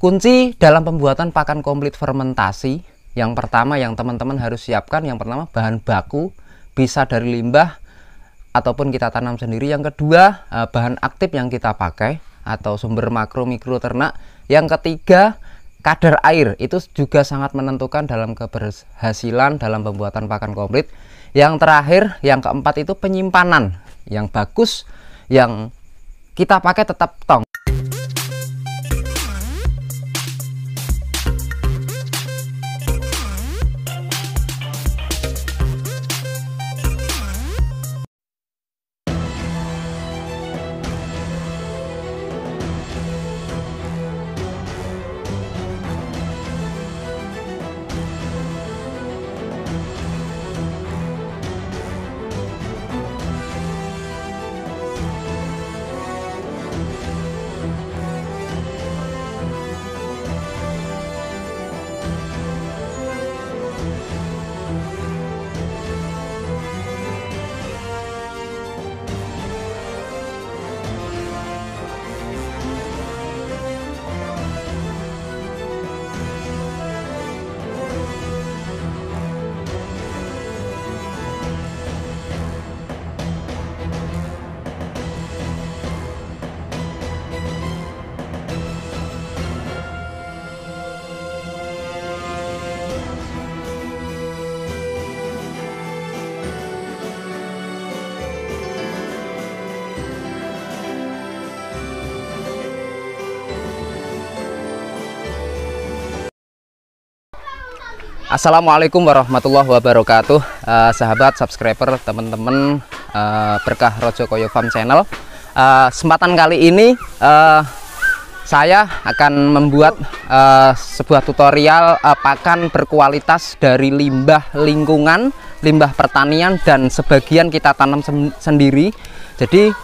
Kunci dalam pembuatan pakan komplit fermentasi yang pertama yang teman-teman harus siapkan yang pertama bahan baku bisa dari limbah ataupun kita tanam sendiri. Yang kedua eh, bahan aktif yang kita pakai atau sumber makro mikro ternak. Yang ketiga kadar air itu juga sangat menentukan dalam keberhasilan dalam pembuatan pakan komplit. Yang terakhir, yang keempat itu penyimpanan yang bagus yang kita pakai tetap tong. Assalamualaikum warahmatullahi wabarakatuh uh, Sahabat subscriber teman-teman uh, Berkah Rojo Koyo Farm Channel uh, eh, Sempatan kali ini uh, Saya akan membuat uh, sebuah tutorial uh, pakan berkualitas dari limbah lingkungan Limbah pertanian dan sebagian kita tanam sendiri Jadi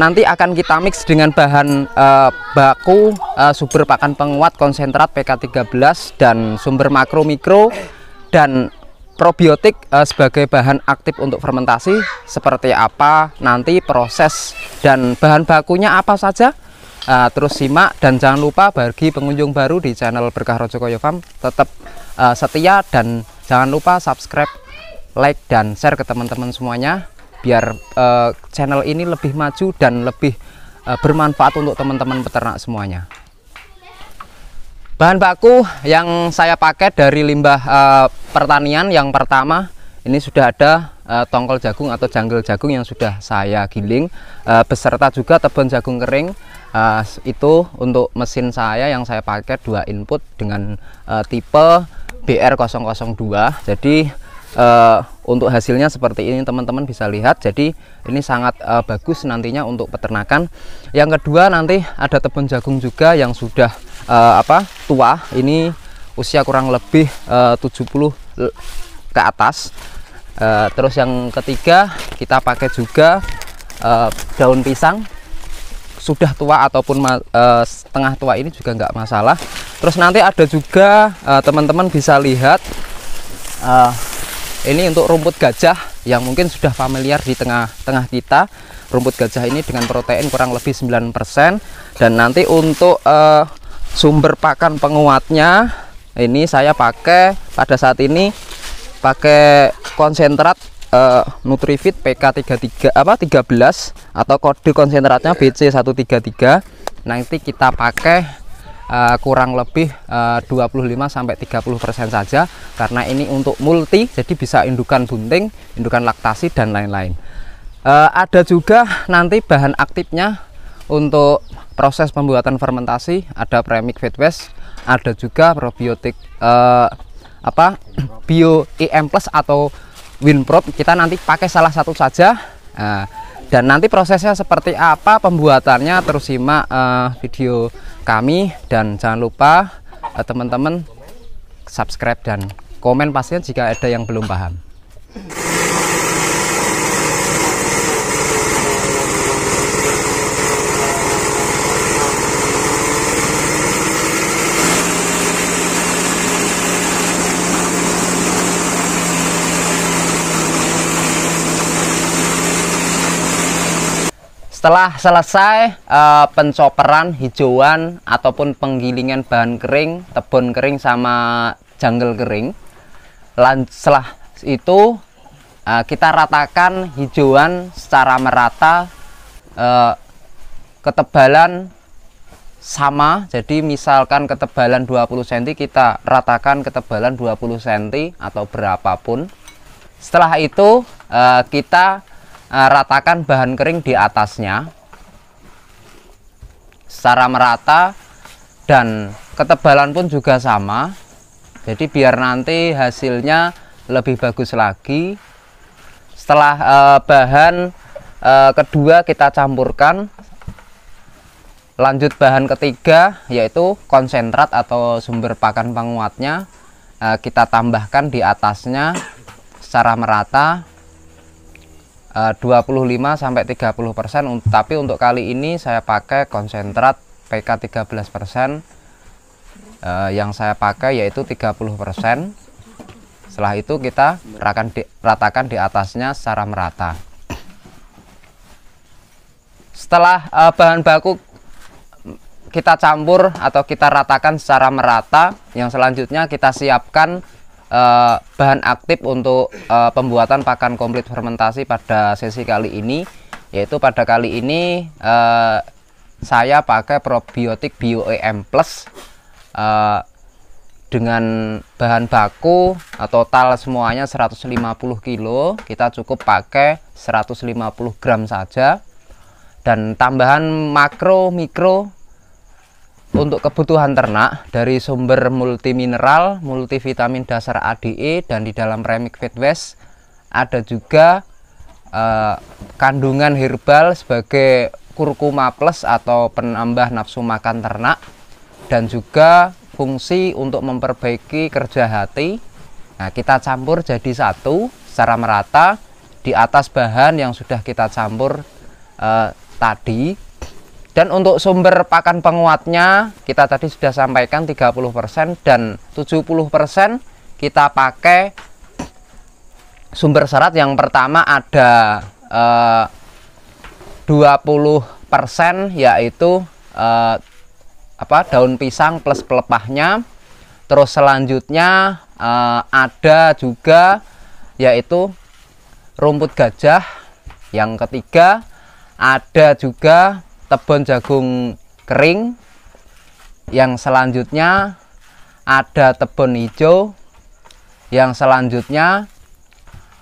nanti akan kita mix dengan bahan uh, baku uh, sumber pakan penguat konsentrat PK13 dan sumber makro mikro dan probiotik uh, sebagai bahan aktif untuk fermentasi seperti apa nanti proses dan bahan bakunya apa saja uh, terus simak dan jangan lupa bagi pengunjung baru di channel Berkah Rojokoyo Farm tetap uh, setia dan jangan lupa subscribe like dan share ke teman-teman semuanya biar uh, channel ini lebih maju dan lebih uh, bermanfaat untuk teman-teman peternak semuanya bahan baku yang saya pakai dari limbah uh, pertanian yang pertama ini sudah ada uh, tongkol jagung atau janggel jagung yang sudah saya giling uh, beserta juga tebon jagung kering uh, itu untuk mesin saya yang saya pakai dua input dengan uh, tipe BR002 jadi uh, untuk hasilnya seperti ini teman-teman bisa lihat jadi ini sangat uh, bagus nantinya untuk peternakan yang kedua nanti ada tepung jagung juga yang sudah uh, apa tua ini usia kurang lebih eh, uh, 70 ke atas uh, terus yang ketiga kita pakai juga uh, daun pisang sudah tua ataupun uh, setengah tua ini juga nggak masalah terus nanti ada juga teman-teman uh, bisa lihat uh, ini untuk rumput gajah yang mungkin sudah familiar di tengah-tengah kita. Rumput gajah ini dengan protein kurang lebih 9% dan nanti untuk uh, sumber pakan penguatnya ini saya pakai pada saat ini pakai konsentrat uh, Nutrifit PK33 apa 13 atau kode konsentratnya BC133 nah, nanti kita pakai Eh, kurang lebih uh, 25 30% saja karena ini untuk multi jadi bisa indukan bunting, indukan laktasi dan lain-lain. Uh, ada juga nanti bahan aktifnya untuk proses pembuatan fermentasi ada premix fat waste, ada juga probiotik uh, apa bio EM plus atau Winprop kita nanti pakai salah satu saja. Nah, dan nanti prosesnya seperti apa pembuatannya terus simak uh, video kami dan jangan lupa eh, teman-teman uh, subscribe dan komen pastinya jika ada yang belum paham Setelah selesai uh, pencoperan, hijauan ataupun penggilingan bahan kering, tebon kering sama jungle kering, setelah itu uh, kita ratakan hijauan secara merata, uh, ketebalan sama. Jadi misalkan ketebalan 20 cm kita ratakan ketebalan 20 cm atau berapapun. Setelah itu uh, kita Eh, ratakan bahan kering di atasnya secara merata dan ketebalan pun juga sama jadi biar nanti hasilnya lebih bagus lagi setelah eh, bahan eh, kedua kita campurkan lanjut bahan ketiga yaitu konsentrat atau sumber pakan penguatnya kita tambahkan di atasnya secara merata Eh, uh, 25 sampai 30 persen tapi untuk kali ini saya pakai konsentrat PK 13 persen uh, yang saya pakai yaitu 30 persen setelah itu kita rakan di, ratakan di atasnya secara merata setelah uh, bahan baku kita campur atau kita ratakan secara merata yang selanjutnya kita siapkan uh, bahan aktif untuk uh, pembuatan pakan komplit fermentasi pada sesi kali ini yaitu pada kali ini uh, saya pakai probiotik BioEM Plus uh, dengan bahan baku total semuanya 150 kilo kita cukup pakai 150 gram saja dan tambahan makro mikro untuk kebutuhan ternak dari sumber multimineral, multivitamin dasar ADE dan di dalam Remik Fitwest ada juga eh, kandungan herbal sebagai kurkuma plus atau penambah nafsu makan ternak dan juga fungsi untuk memperbaiki kerja hati. Nah, kita campur jadi satu secara merata di atas bahan yang sudah kita campur eh, tadi dan untuk sumber pakan penguatnya kita tadi sudah sampaikan 30% dan 70% kita pakai sumber serat yang pertama ada eh, 20% yaitu eh, apa daun pisang plus pelepahnya. Terus selanjutnya eh, ada juga yaitu rumput gajah. Yang ketiga ada juga tebon jagung kering yang selanjutnya ada tebon hijau yang selanjutnya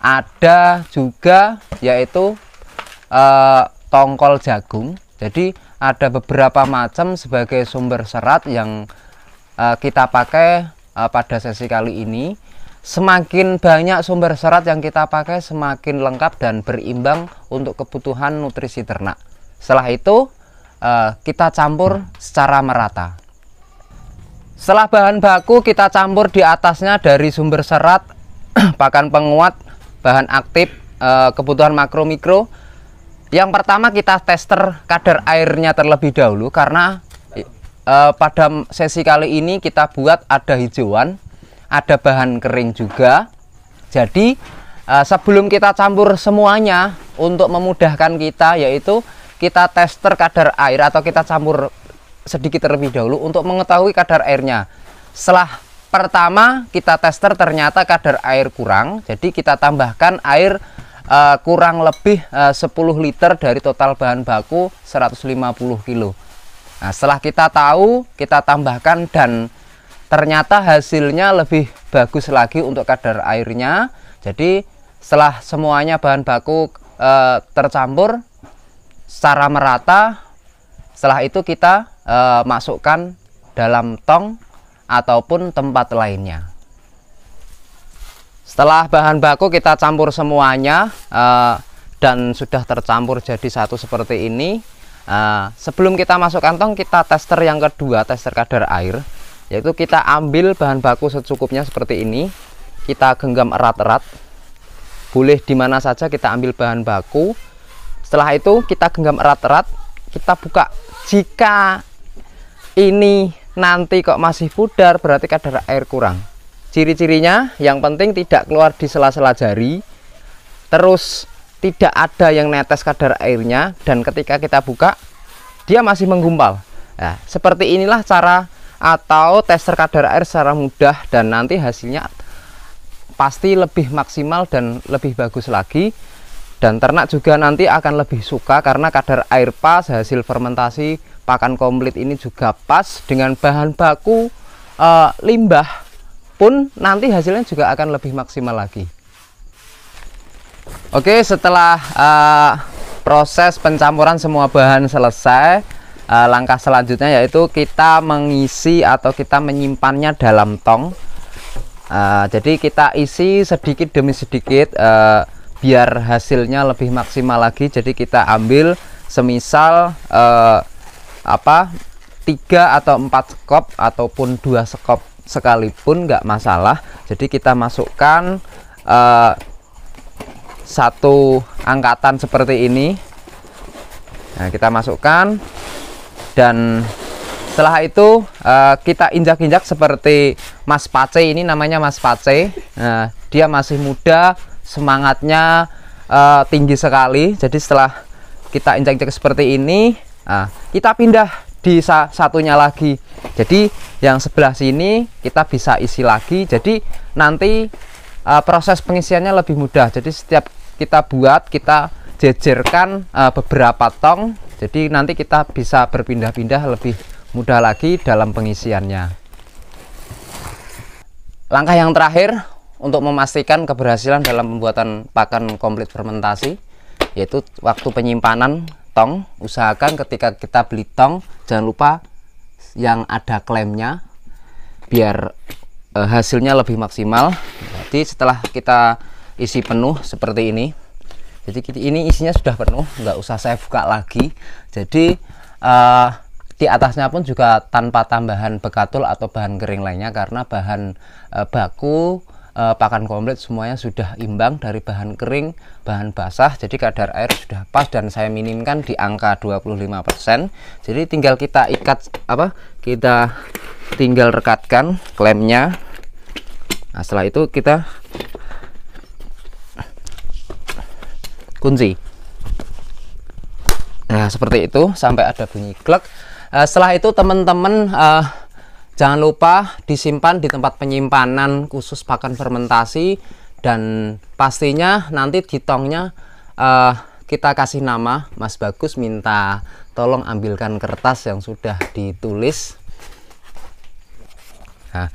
ada juga yaitu e, tongkol jagung jadi ada beberapa macam sebagai sumber serat yang e, kita pakai e, pada sesi kali ini semakin banyak sumber serat yang kita pakai semakin lengkap dan berimbang untuk kebutuhan nutrisi ternak setelah itu Eh, kita campur secara merata. Setelah bahan baku kita campur di atasnya dari sumber serat, pakan penguat, bahan aktif, eh, kebutuhan makro mikro. Yang pertama kita tester kadar airnya terlebih dahulu karena eh, pada sesi kali ini kita buat ada hijauan, ada bahan kering juga. Jadi sebelum kita campur semuanya untuk memudahkan kita yaitu kita tester kadar air atau kita campur sedikit terlebih dahulu untuk mengetahui kadar airnya. Setelah pertama kita tester ternyata kadar air kurang, jadi kita tambahkan air uh, kurang lebih eh, uh, 10 liter dari total bahan baku 150 kilo. Nah, setelah kita tahu, kita tambahkan dan ternyata hasilnya lebih bagus lagi untuk kadar airnya. Jadi setelah semuanya bahan baku uh, tercampur, secara merata setelah itu kita e, masukkan dalam tong ataupun tempat lainnya setelah bahan baku kita campur semuanya e, dan sudah tercampur jadi satu seperti ini e, sebelum kita masukkan tong kita tester yang kedua tester kadar air yaitu kita ambil bahan baku secukupnya seperti ini kita genggam erat-erat boleh dimana saja kita ambil bahan baku setelah itu kita genggam erat-erat kita buka jika ini nanti kok masih pudar berarti kadar air kurang ciri-cirinya yang penting tidak keluar di sela-sela jari terus tidak ada yang netes kadar airnya dan ketika kita buka dia masih menggumpal nah, seperti inilah cara atau tester kadar air secara mudah dan nanti hasilnya pasti lebih maksimal dan lebih bagus lagi dan ternak juga nanti akan lebih suka karena kadar air pas hasil fermentasi pakan komplit ini juga pas dengan bahan baku e, limbah pun nanti hasilnya juga akan lebih maksimal lagi Oke setelah e, proses pencampuran semua bahan selesai e, langkah selanjutnya yaitu kita mengisi atau kita menyimpannya dalam tong Uh, jadi kita isi sedikit demi sedikit uh, biar hasilnya lebih maksimal lagi jadi kita ambil semisal eh, apa tiga atau empat sekop ataupun dua sekop sekalipun nggak masalah jadi kita masukkan eh, satu angkatan seperti ini nah, kita masukkan dan setelah itu eh, kita injak-injak seperti Mas Pace ini namanya Mas Pace nah, dia masih muda semangatnya uh, tinggi sekali jadi setelah kita injek-injek seperti ini nah, kita pindah di satunya lagi jadi yang sebelah sini kita bisa isi lagi jadi nanti uh, proses pengisiannya lebih mudah jadi setiap kita buat kita jejerkan uh, beberapa tong jadi nanti kita bisa berpindah-pindah lebih mudah lagi dalam pengisiannya langkah yang terakhir untuk memastikan keberhasilan dalam pembuatan pakan komplit fermentasi yaitu waktu penyimpanan tong usahakan ketika kita beli tong jangan lupa yang ada klaimnya biar e, hasilnya lebih maksimal jadi setelah kita isi penuh seperti ini jadi ini isinya sudah penuh nggak usah saya buka lagi jadi e, di atasnya pun juga tanpa tambahan bekatul atau bahan kering lainnya karena bahan e, baku e, pakan komplit semuanya sudah imbang dari bahan kering, bahan basah. Jadi kadar air sudah pas dan saya minimkan di angka 25%. Jadi tinggal kita ikat apa? Kita tinggal rekatkan klemnya. Nah, setelah itu kita kunci. Nah, seperti itu sampai ada bunyi klek. Uh, eh, setelah itu teman-teman uh, Jangan lupa disimpan di tempat penyimpanan khusus pakan fermentasi dan pastinya nanti di tongnya uh, kita kasih nama Mas Bagus minta tolong ambilkan kertas yang sudah ditulis. Nah,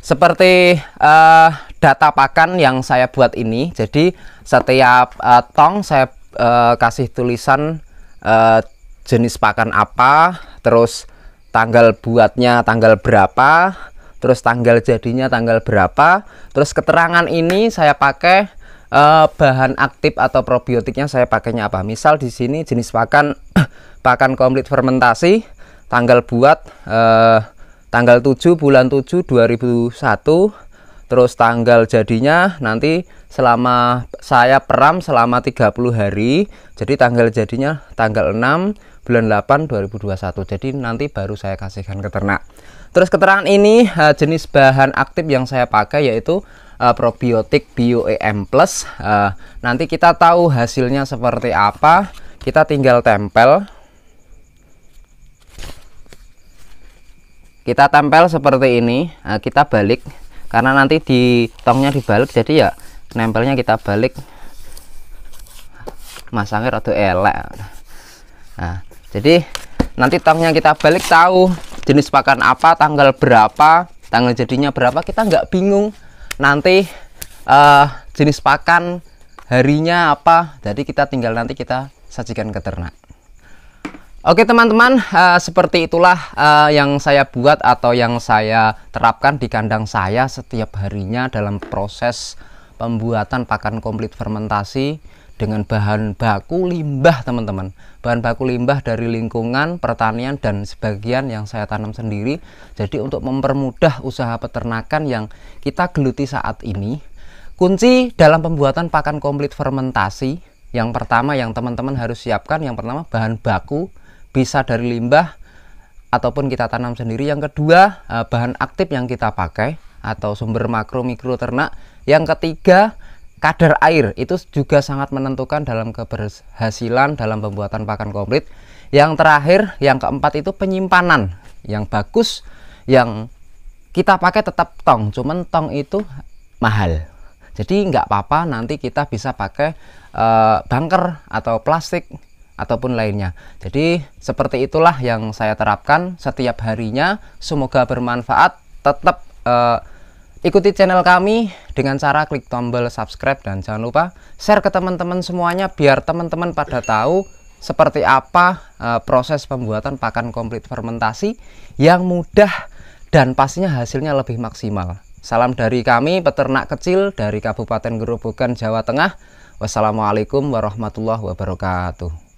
seperti uh, data pakan yang saya buat ini, jadi setiap uh, tong saya uh, kasih tulisan uh, jenis pakan apa, terus tanggal buatnya tanggal berapa terus tanggal jadinya tanggal berapa terus keterangan ini saya pakai eh, bahan aktif atau probiotiknya saya pakainya apa misal di sini jenis pakan pakan komplit fermentasi tanggal buat eh, tanggal 7 bulan 7 2001 terus tanggal jadinya nanti selama saya peram selama 30 hari jadi tanggal jadinya tanggal 6 bulan 8 2021 jadi nanti baru saya kasihkan ke ternak terus keterangan ini eh, jenis bahan aktif yang saya pakai yaitu uh, probiotik BioEM plus eh, nanti kita tahu hasilnya seperti apa kita tinggal tempel kita tempel seperti ini kita balik karena nanti di tongnya dibalik jadi ya nempelnya kita balik masangnya rada elek Nah, jadi nanti tangnya kita balik tahu jenis pakan apa tanggal berapa tanggal jadinya berapa kita nggak bingung nanti uh, jenis pakan harinya apa jadi kita tinggal nanti kita sajikan ke ternak Oke teman-teman, uh, seperti itulah uh, yang saya buat atau yang saya terapkan di kandang saya setiap harinya dalam proses pembuatan pakan komplit fermentasi dengan bahan baku limbah teman-teman bahan baku limbah dari lingkungan pertanian dan sebagian yang saya tanam sendiri jadi untuk mempermudah usaha peternakan yang kita geluti saat ini kunci dalam pembuatan pakan komplit fermentasi yang pertama yang teman-teman harus siapkan yang pertama bahan baku bisa dari limbah ataupun kita tanam sendiri yang kedua eh, bahan aktif yang kita pakai atau sumber makro mikro ternak yang ketiga kadar air itu juga sangat menentukan dalam keberhasilan dalam pembuatan pakan komplit. Yang terakhir, yang keempat itu penyimpanan yang bagus yang kita pakai tetap tong, cuman tong itu mahal. Jadi nggak apa-apa nanti kita bisa pakai e, bunker atau plastik ataupun lainnya. Jadi seperti itulah yang saya terapkan setiap harinya. Semoga bermanfaat. Tetap e, Ikuti channel kami dengan cara klik tombol subscribe dan jangan lupa share ke teman-teman semuanya biar teman-teman pada tahu seperti apa e, proses pembuatan pakan komplit fermentasi yang mudah dan pastinya hasilnya lebih maksimal. Salam dari kami peternak kecil dari Kabupaten Gerobogan, Jawa Tengah. Wassalamualaikum warahmatullahi wabarakatuh.